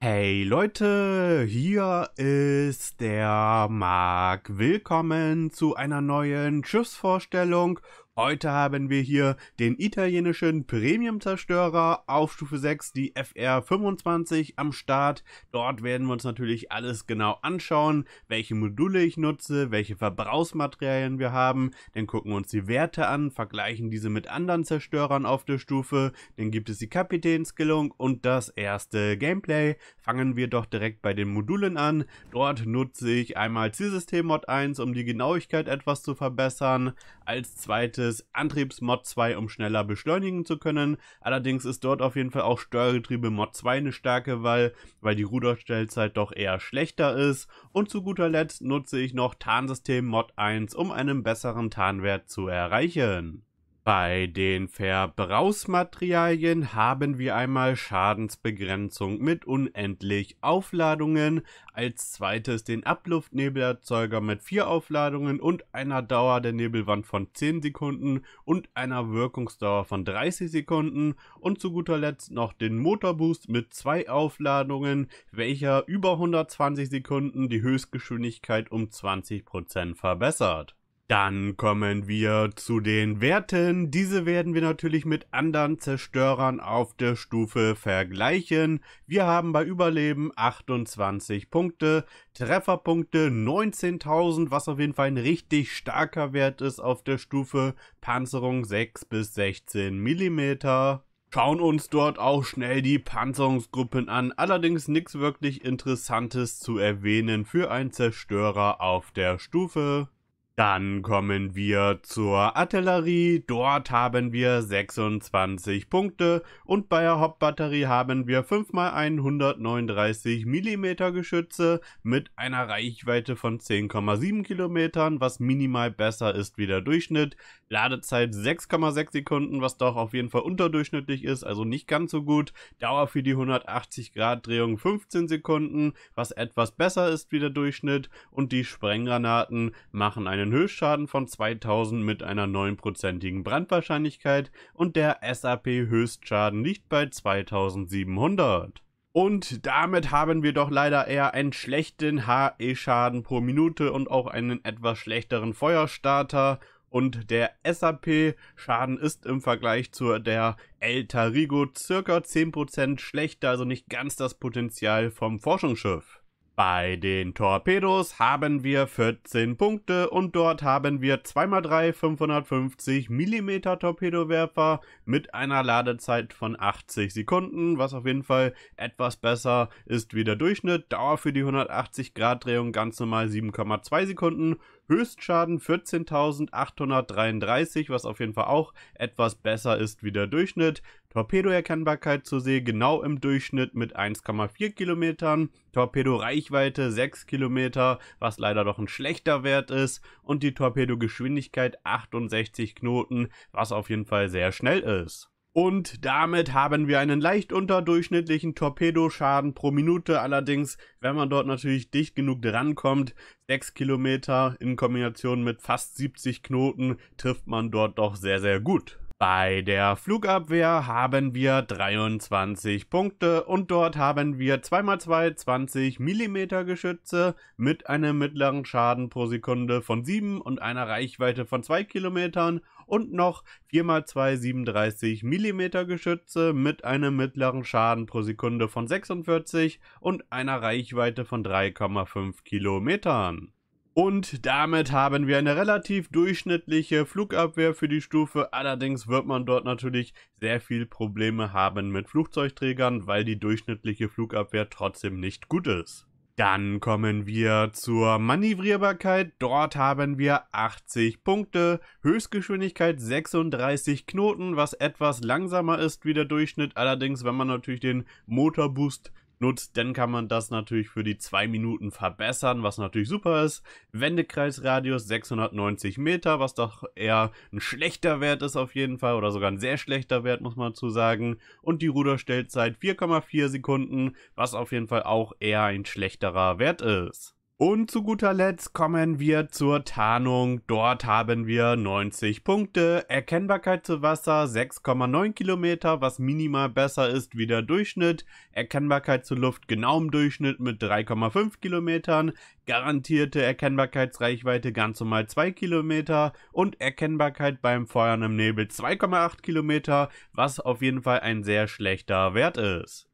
Hey Leute, hier ist der Marc. Willkommen zu einer neuen Schiffsvorstellung. Heute haben wir hier den italienischen Premium-Zerstörer auf Stufe 6, die FR25 am Start. Dort werden wir uns natürlich alles genau anschauen, welche Module ich nutze, welche Verbrauchsmaterialien wir haben. Dann gucken wir uns die Werte an, vergleichen diese mit anderen Zerstörern auf der Stufe. Dann gibt es die Kapitänskillung und das erste Gameplay. Fangen wir doch direkt bei den Modulen an. Dort nutze ich einmal Zielsystem Mod 1, um die Genauigkeit etwas zu verbessern. Als zweites des Mod 2, um schneller beschleunigen zu können. Allerdings ist dort auf jeden Fall auch Steuergetriebe Mod 2 eine starke Wahl, weil die Ruderstellzeit doch eher schlechter ist. Und zu guter Letzt nutze ich noch Tarnsystem Mod 1, um einen besseren Tarnwert zu erreichen. Bei den Verbrauchsmaterialien haben wir einmal Schadensbegrenzung mit unendlich Aufladungen, als zweites den Abluftnebelerzeuger mit vier Aufladungen und einer Dauer der Nebelwand von 10 Sekunden und einer Wirkungsdauer von 30 Sekunden und zu guter Letzt noch den Motorboost mit zwei Aufladungen, welcher über 120 Sekunden die Höchstgeschwindigkeit um 20% verbessert. Dann kommen wir zu den Werten. Diese werden wir natürlich mit anderen Zerstörern auf der Stufe vergleichen. Wir haben bei Überleben 28 Punkte, Trefferpunkte 19.000, was auf jeden Fall ein richtig starker Wert ist auf der Stufe, Panzerung 6 bis 16 mm. schauen uns dort auch schnell die Panzerungsgruppen an, allerdings nichts wirklich Interessantes zu erwähnen für einen Zerstörer auf der Stufe. Dann kommen wir zur Artillerie. Dort haben wir 26 Punkte und bei der Hauptbatterie haben wir 5x139 mm Geschütze mit einer Reichweite von 10,7 km, was minimal besser ist wie der Durchschnitt. Ladezeit 6,6 Sekunden, was doch auf jeden Fall unterdurchschnittlich ist, also nicht ganz so gut. Dauer für die 180 Grad Drehung 15 Sekunden, was etwas besser ist wie der Durchschnitt und die Sprenggranaten machen einen einen Höchstschaden von 2000 mit einer 9%igen Brandwahrscheinlichkeit und der SAP-Höchstschaden liegt bei 2700. Und damit haben wir doch leider eher einen schlechten HE-Schaden pro Minute und auch einen etwas schlechteren Feuerstarter. Und der SAP-Schaden ist im Vergleich zu der El Tarigo circa 10% schlechter, also nicht ganz das Potenzial vom Forschungsschiff. Bei den Torpedos haben wir 14 Punkte und dort haben wir 2x3 550 mm Torpedowerfer mit einer Ladezeit von 80 Sekunden, was auf jeden Fall etwas besser ist wie der Durchschnitt. Dauer für die 180 Grad Drehung ganz normal 7,2 Sekunden Höchstschaden 14.833, was auf jeden Fall auch etwas besser ist wie der Durchschnitt. Torpedoerkennbarkeit zur See genau im Durchschnitt mit 1,4 Kilometern. Torpedoreichweite 6 Kilometer, was leider doch ein schlechter Wert ist. Und die Torpedogeschwindigkeit 68 Knoten, was auf jeden Fall sehr schnell ist. Und damit haben wir einen leicht unterdurchschnittlichen Torpedoschaden pro Minute. Allerdings, wenn man dort natürlich dicht genug drankommt, 6 Kilometer in Kombination mit fast 70 Knoten trifft man dort doch sehr, sehr gut. Bei der Flugabwehr haben wir 23 Punkte und dort haben wir 2x2 20 mm Geschütze mit einem mittleren Schaden pro Sekunde von 7 und einer Reichweite von 2 Kilometern und noch 4x2 37 mm Geschütze mit einem mittleren Schaden pro Sekunde von 46 und einer Reichweite von 3,5 Kilometern. Und damit haben wir eine relativ durchschnittliche Flugabwehr für die Stufe. Allerdings wird man dort natürlich sehr viel Probleme haben mit Flugzeugträgern, weil die durchschnittliche Flugabwehr trotzdem nicht gut ist. Dann kommen wir zur Manövrierbarkeit. Dort haben wir 80 Punkte, Höchstgeschwindigkeit 36 Knoten, was etwas langsamer ist wie der Durchschnitt. Allerdings, wenn man natürlich den Motorboost nutzt, dann kann man das natürlich für die zwei Minuten verbessern, was natürlich super ist. Wendekreisradius 690 Meter, was doch eher ein schlechter Wert ist auf jeden Fall oder sogar ein sehr schlechter Wert, muss man zu sagen. Und die Ruderstellzeit 4,4 Sekunden, was auf jeden Fall auch eher ein schlechterer Wert ist. Und zu guter Letzt kommen wir zur Tarnung. Dort haben wir 90 Punkte. Erkennbarkeit zu Wasser 6,9 Kilometer, was minimal besser ist wie der Durchschnitt. Erkennbarkeit zu Luft genau im Durchschnitt mit 3,5 Kilometern. Garantierte Erkennbarkeitsreichweite ganz normal 2 Kilometer. Und Erkennbarkeit beim Feuern im Nebel 2,8 Kilometer, was auf jeden Fall ein sehr schlechter Wert ist.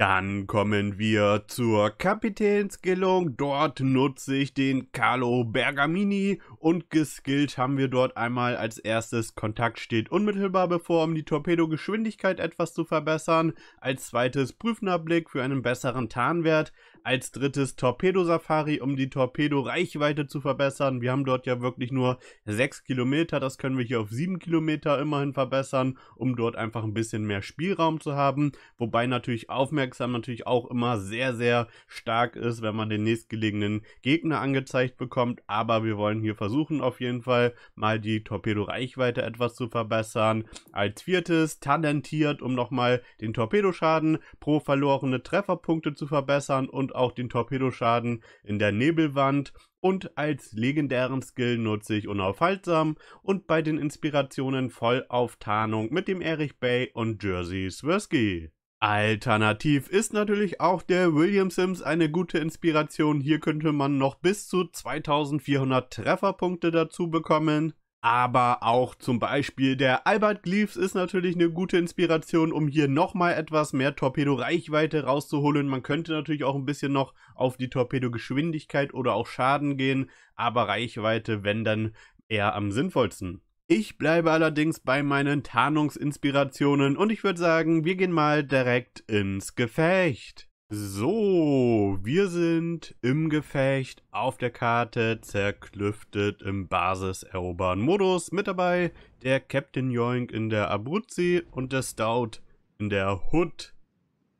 Dann kommen wir zur Kapitänsskillung. Dort nutze ich den Carlo Bergamini und geskillt haben wir dort einmal als erstes Kontakt steht unmittelbar bevor, um die Torpedogeschwindigkeit etwas zu verbessern. Als zweites Prüfnerblick für einen besseren Tarnwert. Als drittes Torpedo Safari, um die Torpedo-Reichweite zu verbessern. Wir haben dort ja wirklich nur 6 Kilometer, das können wir hier auf 7 Kilometer immerhin verbessern, um dort einfach ein bisschen mehr Spielraum zu haben. Wobei natürlich Aufmerksam natürlich auch immer sehr, sehr stark ist, wenn man den nächstgelegenen Gegner angezeigt bekommt. Aber wir wollen hier versuchen, auf jeden Fall mal die Torpedo-Reichweite etwas zu verbessern. Als viertes talentiert, um nochmal den Torpedoschaden pro verlorene Trefferpunkte zu verbessern und und auch den Torpedoschaden in der Nebelwand und als legendären Skill nutze ich unaufhaltsam und bei den Inspirationen voll auf Tarnung mit dem Erich Bay und Jersey Swirsky. Alternativ ist natürlich auch der William Sims eine gute Inspiration. Hier könnte man noch bis zu 2400 Trefferpunkte dazu bekommen aber auch zum Beispiel der Albert Gleaves ist natürlich eine gute Inspiration, um hier nochmal etwas mehr Torpedo-Reichweite rauszuholen. Man könnte natürlich auch ein bisschen noch auf die Torpedo-Geschwindigkeit oder auch Schaden gehen, aber Reichweite, wenn dann, eher am sinnvollsten. Ich bleibe allerdings bei meinen Tarnungsinspirationen und ich würde sagen, wir gehen mal direkt ins Gefecht. So, wir sind im Gefecht auf der Karte zerklüftet im Basis-erobern Modus. Mit dabei der Captain Yoink in der Abruzzi und der Stout in der Hood.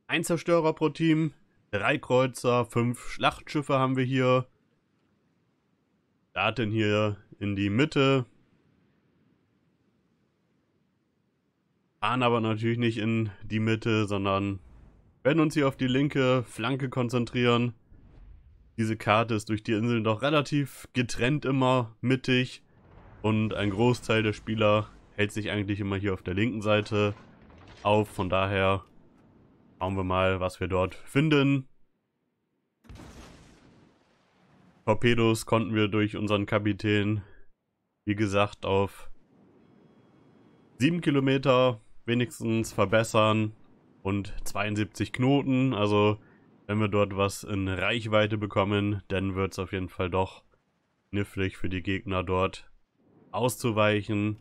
Ein Zerstörer pro Team, drei Kreuzer, fünf Schlachtschiffe haben wir hier. Starten hier in die Mitte. Fahren aber natürlich nicht in die Mitte, sondern werden uns hier auf die linke Flanke konzentrieren. Diese Karte ist durch die Inseln doch relativ getrennt immer mittig und ein Großteil der Spieler hält sich eigentlich immer hier auf der linken Seite auf. Von daher schauen wir mal, was wir dort finden. Torpedos konnten wir durch unseren Kapitän, wie gesagt, auf 7 Kilometer wenigstens verbessern und 72 Knoten. Also wenn wir dort was in Reichweite bekommen, dann wird es auf jeden Fall doch knifflig für die Gegner dort auszuweichen.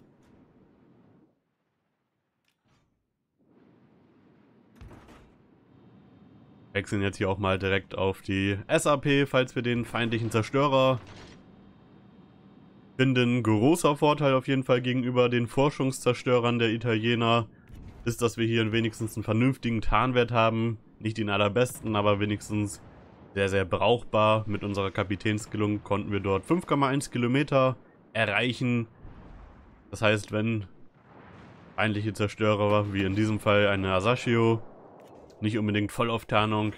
Wechseln jetzt hier auch mal direkt auf die SAP, falls wir den feindlichen Zerstörer finden. Großer Vorteil auf jeden Fall gegenüber den Forschungszerstörern der Italiener ist, dass wir hier wenigstens einen vernünftigen Tarnwert haben. Nicht den allerbesten, aber wenigstens sehr, sehr brauchbar. Mit unserer Kapitänskillung konnten wir dort 5,1 Kilometer erreichen. Das heißt, wenn feindliche Zerstörer, wie in diesem Fall eine Asashio, nicht unbedingt voll auf Tarnung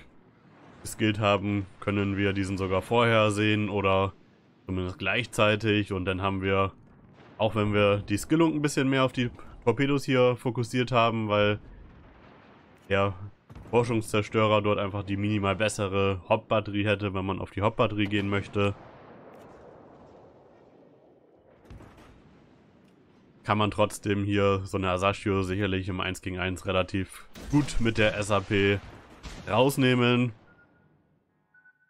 geskillt haben, können wir diesen sogar vorher sehen oder zumindest gleichzeitig und dann haben wir, auch wenn wir die Skillung ein bisschen mehr auf die Torpedos hier fokussiert haben, weil der Forschungszerstörer dort einfach die minimal bessere Hauptbatterie hätte, wenn man auf die Hauptbatterie gehen möchte. Kann man trotzdem hier so eine Asashio sicherlich im 1 gegen 1 relativ gut mit der SAP rausnehmen.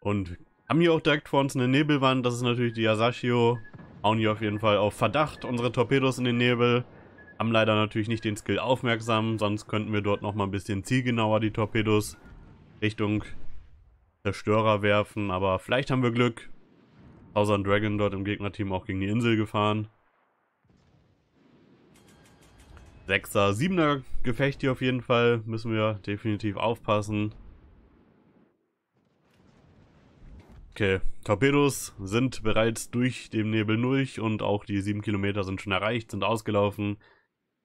Und haben hier auch direkt vor uns eine Nebelwand, das ist natürlich die Asashio. Hauen hier auf jeden Fall auf Verdacht unsere Torpedos in den Nebel. Haben leider natürlich nicht den Skill aufmerksam, sonst könnten wir dort noch mal ein bisschen zielgenauer die Torpedos Richtung Zerstörer werfen. Aber vielleicht haben wir Glück. Thousand Dragon dort im Gegnerteam auch gegen die Insel gefahren. 6er, 7er Gefecht hier auf jeden Fall. Müssen wir definitiv aufpassen. Okay, Torpedos sind bereits durch den Nebel durch und auch die 7 Kilometer sind schon erreicht, sind ausgelaufen.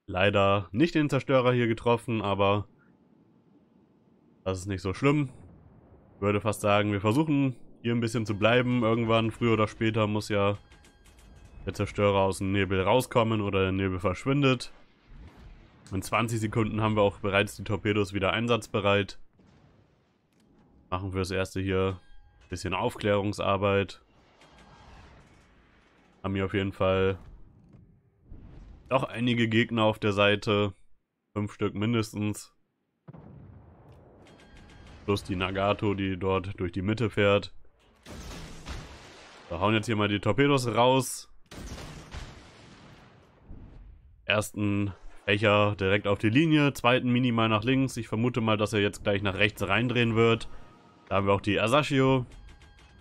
Leider nicht den Zerstörer hier getroffen, aber das ist nicht so schlimm. Ich würde fast sagen, wir versuchen hier ein bisschen zu bleiben. Irgendwann, früher oder später, muss ja der Zerstörer aus dem Nebel rauskommen oder der Nebel verschwindet. In 20 Sekunden haben wir auch bereits die Torpedos wieder einsatzbereit. Machen wir das erste hier ein bisschen Aufklärungsarbeit. Haben hier auf jeden Fall auch einige Gegner auf der Seite. Fünf Stück mindestens. Plus die Nagato, die dort durch die Mitte fährt. Wir hauen jetzt hier mal die Torpedos raus. Ersten Fächer direkt auf die Linie, zweiten minimal nach links. Ich vermute mal, dass er jetzt gleich nach rechts reindrehen wird. Da haben wir auch die Asashio.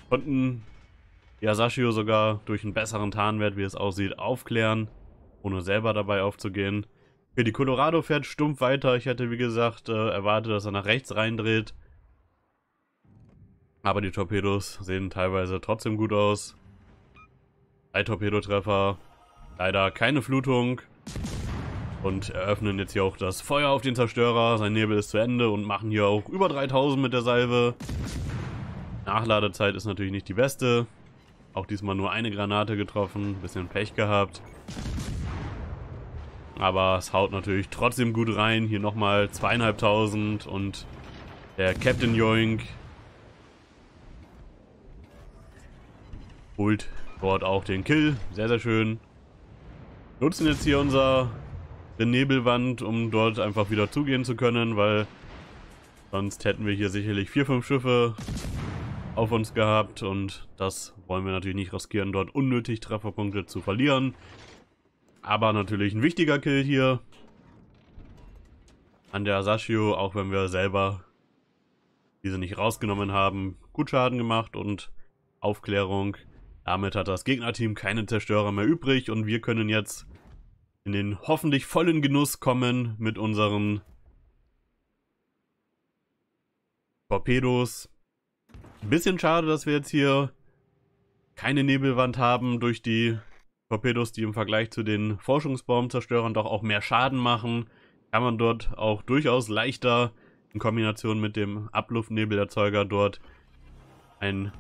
Konnten die Asashio sogar durch einen besseren Tarnwert, wie es aussieht, aufklären ohne selber dabei aufzugehen. Okay, die Colorado fährt stumpf weiter. Ich hätte, wie gesagt, äh, erwartet, dass er nach rechts reindreht. Aber die Torpedos sehen teilweise trotzdem gut aus. Drei Torpedotreffer. Leider keine Flutung. Und eröffnen jetzt hier auch das Feuer auf den Zerstörer. Sein Nebel ist zu Ende und machen hier auch über 3000 mit der Salve. Nachladezeit ist natürlich nicht die beste. Auch diesmal nur eine Granate getroffen. Bisschen Pech gehabt. Aber es haut natürlich trotzdem gut rein. Hier nochmal zweieinhalbtausend und der Captain Yoink holt dort auch den Kill. Sehr, sehr schön. Nutzen jetzt hier unsere Nebelwand, um dort einfach wieder zugehen zu können, weil sonst hätten wir hier sicherlich vier, fünf Schiffe auf uns gehabt und das wollen wir natürlich nicht riskieren, dort unnötig Trefferpunkte zu verlieren. Aber natürlich ein wichtiger Kill hier. An der Asashio, auch wenn wir selber diese nicht rausgenommen haben, gut Schaden gemacht und Aufklärung. Damit hat das Gegnerteam keine Zerstörer mehr übrig und wir können jetzt in den hoffentlich vollen Genuss kommen mit unseren Torpedos. Bisschen schade, dass wir jetzt hier keine Nebelwand haben durch die Torpedos, die im Vergleich zu den Forschungsbaumzerstörern doch auch mehr Schaden machen, kann man dort auch durchaus leichter in Kombination mit dem Abluftnebelerzeuger dort ein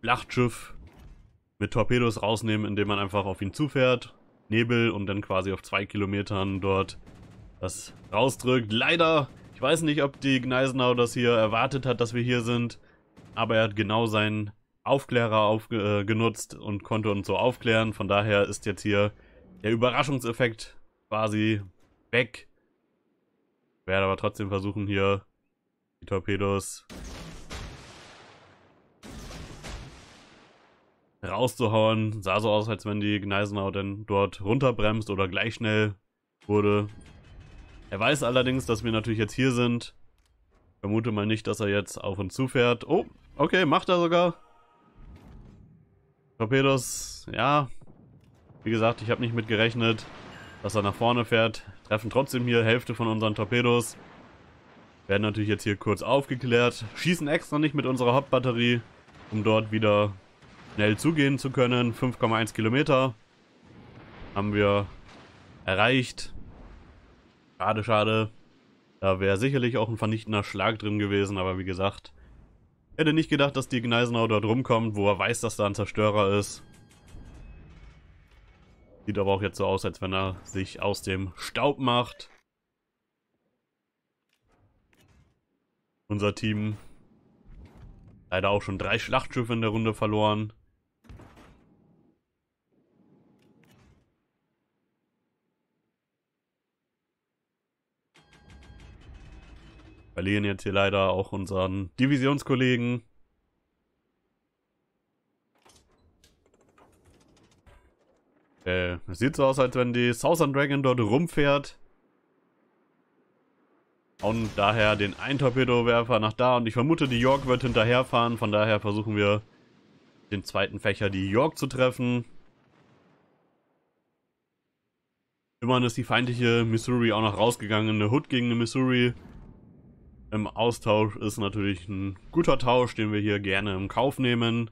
Flachtschiff mit Torpedos rausnehmen, indem man einfach auf ihn zufährt, Nebel und dann quasi auf zwei Kilometern dort das rausdrückt. Leider, ich weiß nicht, ob die Gneisenau das hier erwartet hat, dass wir hier sind, aber er hat genau seinen Aufklärer aufgenutzt äh, und konnte uns so aufklären. Von daher ist jetzt hier der Überraschungseffekt quasi weg. Werde aber trotzdem versuchen, hier die Torpedos rauszuhauen. Sah so aus, als wenn die Gneisenau denn dort runterbremst oder gleich schnell wurde. Er weiß allerdings, dass wir natürlich jetzt hier sind. Vermute mal nicht, dass er jetzt auf uns zufährt. Oh, okay, macht er sogar. Torpedos, ja. Wie gesagt, ich habe nicht mit gerechnet, dass er nach vorne fährt. Treffen trotzdem hier Hälfte von unseren Torpedos. Werden natürlich jetzt hier kurz aufgeklärt. Schießen extra nicht mit unserer Hauptbatterie, um dort wieder schnell zugehen zu können. 5,1 Kilometer haben wir erreicht. Schade, schade. Da wäre sicherlich auch ein vernichtender Schlag drin gewesen, aber wie gesagt, Hätte nicht gedacht, dass die Gneisenau dort rumkommt, wo er weiß, dass da ein Zerstörer ist. Sieht aber auch jetzt so aus, als wenn er sich aus dem Staub macht. Unser Team leider auch schon drei Schlachtschiffe in der Runde verloren. verlieren jetzt hier leider auch unseren Divisionskollegen. Äh, sieht so aus, als wenn die Southern Dragon dort rumfährt. Und daher den einen Torpedowerfer nach da. Und ich vermute, die York wird hinterherfahren. Von daher versuchen wir, den zweiten Fächer die York zu treffen. Immerhin ist die feindliche Missouri auch noch rausgegangen. Eine Hood gegen eine Missouri im Austausch ist natürlich ein guter Tausch, den wir hier gerne im Kauf nehmen.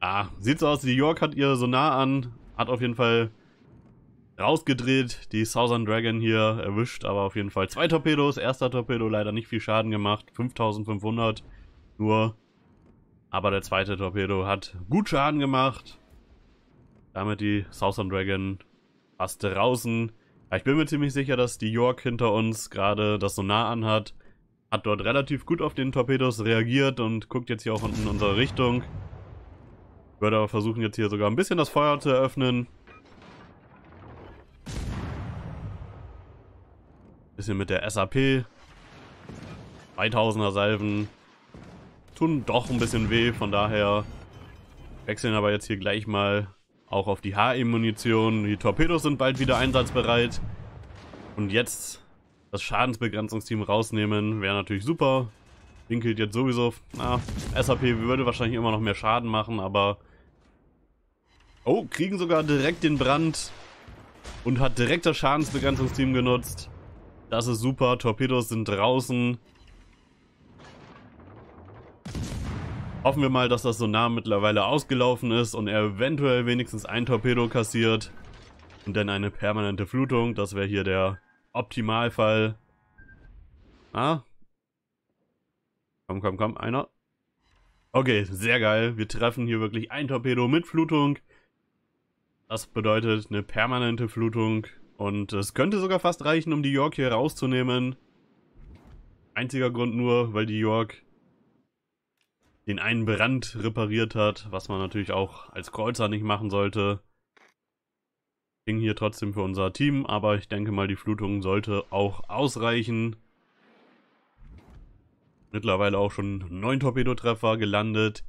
Ah, sieht so aus, die York hat ihr so nah an, hat auf jeden Fall rausgedreht, die Southern Dragon hier erwischt, aber auf jeden Fall zwei Torpedos, erster Torpedo leider nicht viel Schaden gemacht, 5500 nur, aber der zweite Torpedo hat gut Schaden gemacht, damit die Southern Dragon fast draußen. Ich bin mir ziemlich sicher, dass die York hinter uns gerade das so Sonar anhat. Hat dort relativ gut auf den Torpedos reagiert und guckt jetzt hier auch in unsere Richtung. Ich würde aber versuchen, jetzt hier sogar ein bisschen das Feuer zu eröffnen. Bisschen mit der SAP. 2000er Salven. Tun doch ein bisschen weh, von daher wechseln aber jetzt hier gleich mal auch auf die HE-Munition. Die Torpedos sind bald wieder einsatzbereit. Und jetzt das Schadensbegrenzungsteam rausnehmen, wäre natürlich super. Winkelt jetzt sowieso. Na, SAP würde wahrscheinlich immer noch mehr Schaden machen, aber... Oh, kriegen sogar direkt den Brand. Und hat direkt das Schadensbegrenzungsteam genutzt. Das ist super. Torpedos sind draußen. Hoffen wir mal, dass das Sonar mittlerweile ausgelaufen ist und er eventuell wenigstens ein Torpedo kassiert. Und dann eine permanente Flutung, das wäre hier der Optimalfall. Ah. Komm, komm, komm, einer. Okay, sehr geil. Wir treffen hier wirklich ein Torpedo mit Flutung. Das bedeutet eine permanente Flutung. Und es könnte sogar fast reichen, um die York hier rauszunehmen. Einziger Grund nur, weil die York den einen Brand repariert hat, was man natürlich auch als Kreuzer nicht machen sollte. Ging hier trotzdem für unser Team, aber ich denke mal, die Flutung sollte auch ausreichen. Mittlerweile auch schon neun Torpedotreffer gelandet.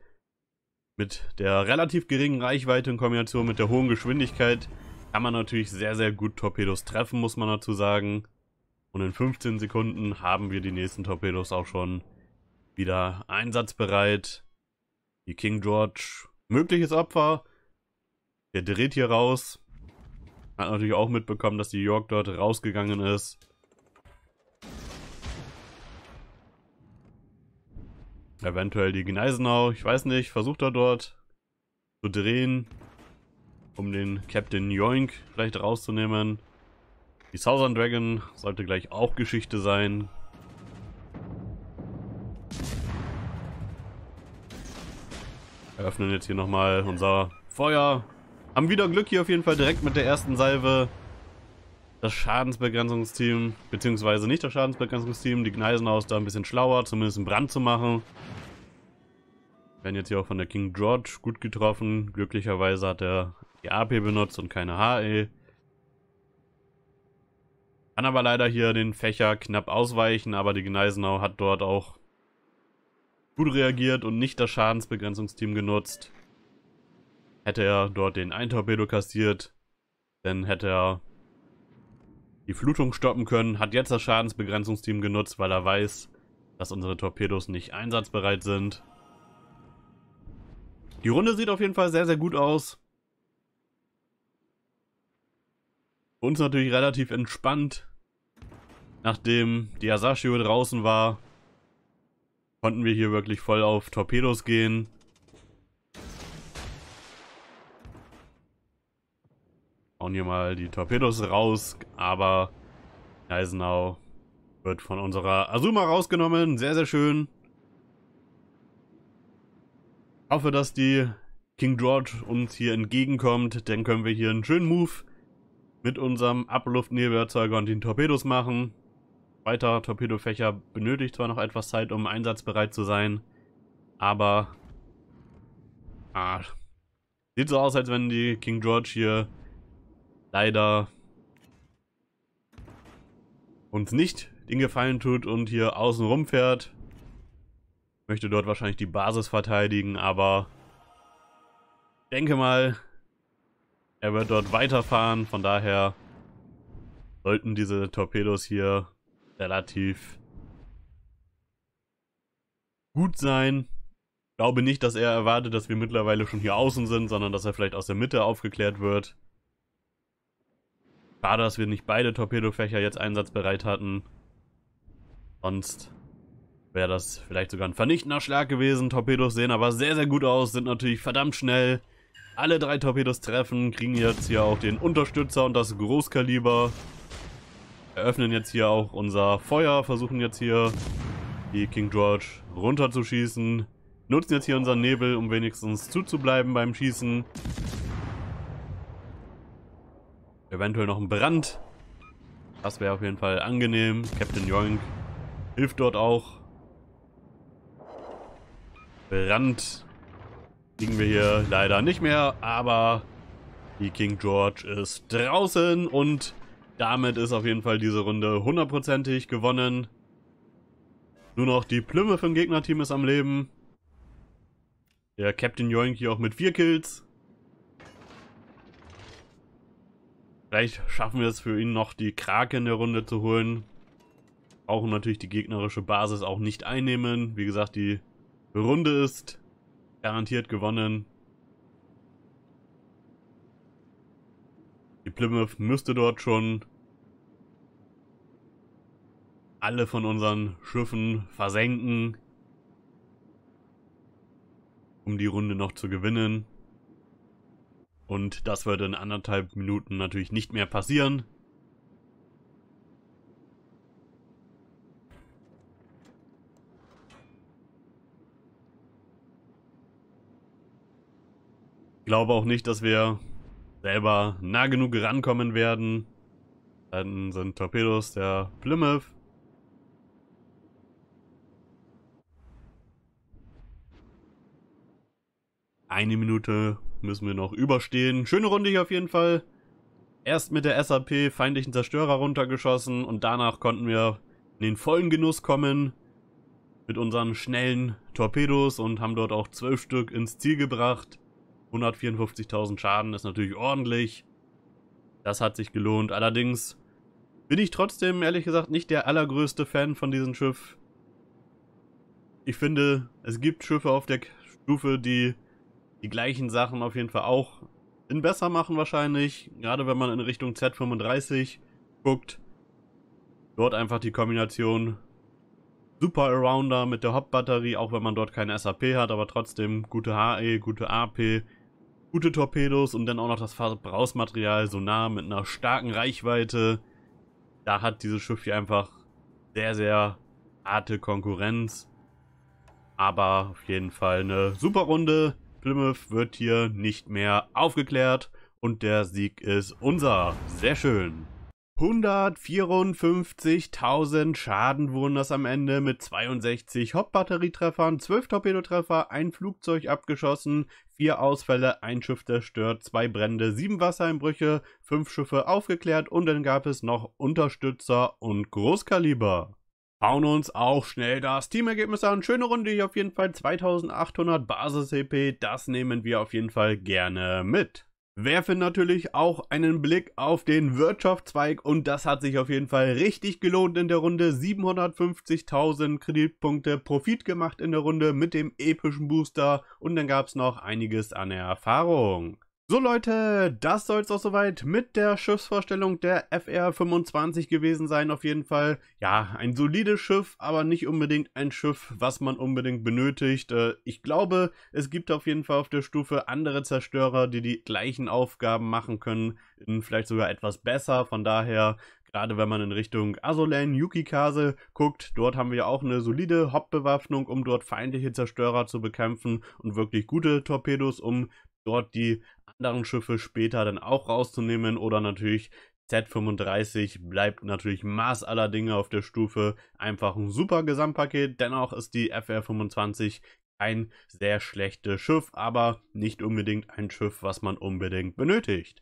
Mit der relativ geringen Reichweite in Kombination mit der hohen Geschwindigkeit kann man natürlich sehr, sehr gut Torpedos treffen, muss man dazu sagen. Und in 15 Sekunden haben wir die nächsten Torpedos auch schon wieder einsatzbereit. Die King George, mögliches Opfer. Der dreht hier raus. Hat natürlich auch mitbekommen, dass die York dort rausgegangen ist. Eventuell die Gneisenau, ich weiß nicht, versucht er dort zu drehen, um den Captain Yoink vielleicht rauszunehmen. Die Southern Dragon sollte gleich auch Geschichte sein. Eröffnen jetzt hier nochmal unser Feuer. Haben wieder Glück hier auf jeden Fall direkt mit der ersten Salve. Das Schadensbegrenzungsteam, beziehungsweise nicht das Schadensbegrenzungsteam, die Gneisenhaus da ein bisschen schlauer, zumindest einen Brand zu machen. Werden jetzt hier auch von der King George gut getroffen. Glücklicherweise hat er die AP benutzt und keine HE. Kann aber leider hier den Fächer knapp ausweichen, aber die Gneisenau hat dort auch gut reagiert und nicht das Schadensbegrenzungsteam genutzt, hätte er dort den Eintorpedo kassiert, dann hätte er die Flutung stoppen können, hat jetzt das Schadensbegrenzungsteam genutzt, weil er weiß, dass unsere Torpedos nicht einsatzbereit sind. Die Runde sieht auf jeden Fall sehr, sehr gut aus. uns natürlich relativ entspannt, nachdem die Asashio draußen war konnten wir hier wirklich voll auf Torpedos gehen. Hauen hier mal die Torpedos raus, aber Eisenau wird von unserer Azuma rausgenommen. Sehr, sehr schön. Ich hoffe, dass die King George uns hier entgegenkommt. Dann können wir hier einen schönen Move mit unserem Abluftnebelzeuger und den Torpedos machen. Weiterer Torpedofächer benötigt zwar noch etwas Zeit, um einsatzbereit zu sein, aber... Ah, sieht so aus, als wenn die King George hier leider uns nicht den Gefallen tut und hier außen rum fährt. Möchte dort wahrscheinlich die Basis verteidigen, aber denke mal, er wird dort weiterfahren. Von daher sollten diese Torpedos hier relativ gut sein. Ich Glaube nicht, dass er erwartet, dass wir mittlerweile schon hier außen sind, sondern dass er vielleicht aus der Mitte aufgeklärt wird. Schade, dass wir nicht beide Torpedofächer jetzt einsatzbereit hatten. Sonst wäre das vielleicht sogar ein vernichtender Schlag gewesen. Torpedos sehen aber sehr, sehr gut aus, sind natürlich verdammt schnell. Alle drei Torpedos treffen, kriegen jetzt hier auch den Unterstützer und das Großkaliber öffnen jetzt hier auch unser Feuer, versuchen jetzt hier die King George runterzuschießen. Nutzen jetzt hier unseren Nebel, um wenigstens zuzubleiben beim Schießen. Eventuell noch ein Brand. Das wäre auf jeden Fall angenehm. Captain Yoink hilft dort auch. Brand kriegen wir hier leider nicht mehr, aber die King George ist draußen und damit ist auf jeden Fall diese Runde hundertprozentig gewonnen. Nur noch die Plümme vom Gegnerteam ist am Leben. Der Captain Yoink hier auch mit vier Kills. Vielleicht schaffen wir es für ihn noch, die Krake in der Runde zu holen. Brauchen natürlich die gegnerische Basis auch nicht einnehmen. Wie gesagt, die Runde ist garantiert gewonnen. Plymouth müsste dort schon alle von unseren Schiffen versenken, um die Runde noch zu gewinnen. Und das wird in anderthalb Minuten natürlich nicht mehr passieren. Ich glaube auch nicht, dass wir selber nah genug rankommen werden. Dann sind Torpedos der Plymouth. Eine Minute müssen wir noch überstehen. Schöne Runde hier auf jeden Fall. Erst mit der SAP feindlichen Zerstörer runtergeschossen und danach konnten wir in den vollen Genuss kommen mit unseren schnellen Torpedos und haben dort auch zwölf Stück ins Ziel gebracht. 154.000 Schaden ist natürlich ordentlich. Das hat sich gelohnt. Allerdings bin ich trotzdem, ehrlich gesagt, nicht der allergrößte Fan von diesem Schiff. Ich finde, es gibt Schiffe auf der Stufe, die die gleichen Sachen auf jeden Fall auch in besser machen wahrscheinlich. Gerade wenn man in Richtung Z35 guckt. Dort einfach die Kombination Super Arounder mit der Hauptbatterie, auch wenn man dort keine SAP hat, aber trotzdem gute HE, gute AP, gute Torpedos und dann auch noch das Verbrauchsmaterial so nah mit einer starken Reichweite. Da hat dieses Schiff hier einfach sehr, sehr harte Konkurrenz. Aber auf jeden Fall eine super Runde. Plymouth wird hier nicht mehr aufgeklärt und der Sieg ist unser. Sehr schön. 154.000 Schaden wurden das am Ende mit 62 Hauptbatterietreffern, 12 Torpedotreffer, ein Flugzeug abgeschossen, vier Ausfälle, ein Schiff zerstört, zwei Brände, sieben Wassereinbrüche, fünf Schiffe aufgeklärt und dann gab es noch Unterstützer und Großkaliber. Hauen uns auch schnell das Teamergebnis an. Schöne Runde hier auf jeden Fall. 2800 basis ep das nehmen wir auf jeden Fall gerne mit werfen natürlich auch einen Blick auf den Wirtschaftszweig und das hat sich auf jeden Fall richtig gelohnt in der Runde. 750.000 Kreditpunkte Profit gemacht in der Runde mit dem epischen Booster und dann gab es noch einiges an Erfahrung. So Leute, das soll es auch soweit mit der Schiffsvorstellung der FR25 gewesen sein auf jeden Fall. Ja, ein solides Schiff, aber nicht unbedingt ein Schiff, was man unbedingt benötigt. Äh, ich glaube, es gibt auf jeden Fall auf der Stufe andere Zerstörer, die die gleichen Aufgaben machen können, vielleicht sogar etwas besser. Von daher Gerade wenn man in Richtung Azolan Yukikase guckt, dort haben wir auch eine solide Hauptbewaffnung, um dort feindliche Zerstörer zu bekämpfen und wirklich gute Torpedos, um dort die anderen Schiffe später dann auch rauszunehmen oder natürlich Z35 bleibt natürlich Maß aller Dinge auf der Stufe einfach ein super Gesamtpaket. Dennoch ist die FR25 ein sehr schlechtes Schiff, aber nicht unbedingt ein Schiff, was man unbedingt benötigt.